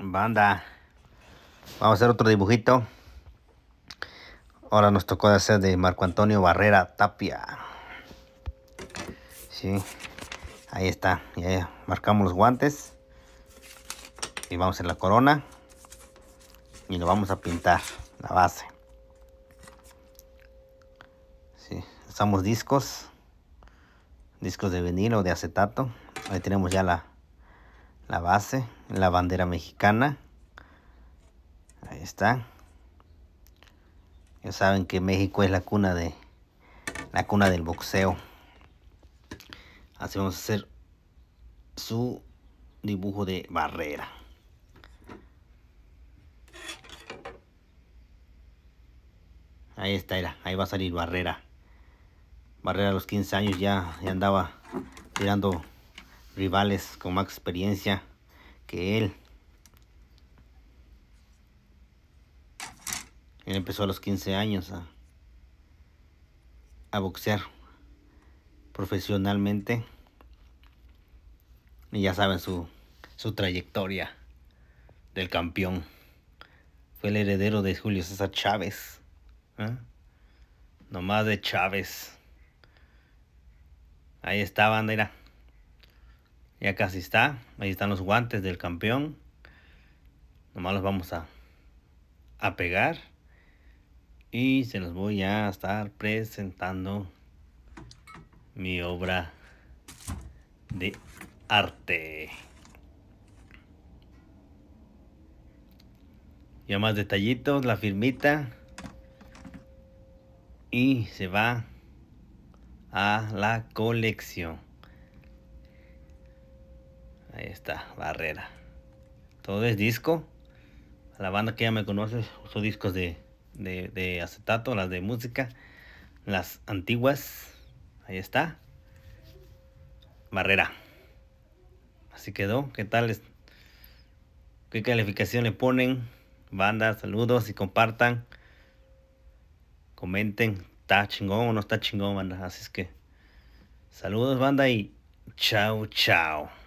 Banda, vamos a hacer otro dibujito. Ahora nos tocó hacer de Marco Antonio Barrera Tapia. Sí, ahí está. Ya marcamos los guantes. Y vamos en la corona. Y lo vamos a pintar, la base. Sí, usamos discos. Discos de vinilo, de acetato. Ahí tenemos ya la, la base, la bandera mexicana. Ahí está. Ya saben que México es la cuna de la cuna del boxeo. Así vamos a hacer su dibujo de barrera. Ahí está, ahí va a salir Barrera. Barrera a los 15 años ya, ya andaba tirando rivales con más experiencia que él. Él empezó a los 15 años a, boxear profesionalmente. Y ya saben su, su trayectoria del campeón. Fue el heredero de Julio César Chávez. ¿eh? Nomás de Chávez. Ahí está, bandera. Ya casi está. Ahí están los guantes del campeón. Nomás los vamos a, pegar. Y se los voy a estar presentando mi obra de arte. Ya más detallitos, la firmita. Y se va a la colección. Esta Barrera. Todo es disco. la banda que ya me conoce, uso discos de, de, de acetato, las de música, las antiguas. Ahí está. Barrera. Así quedó. ¿Qué tal? Es? ¿Qué calificación le ponen? Banda, saludos y compartan. Comenten. ¿Está chingón o no está chingón, banda? Así es que. Saludos, banda, y chao, chao.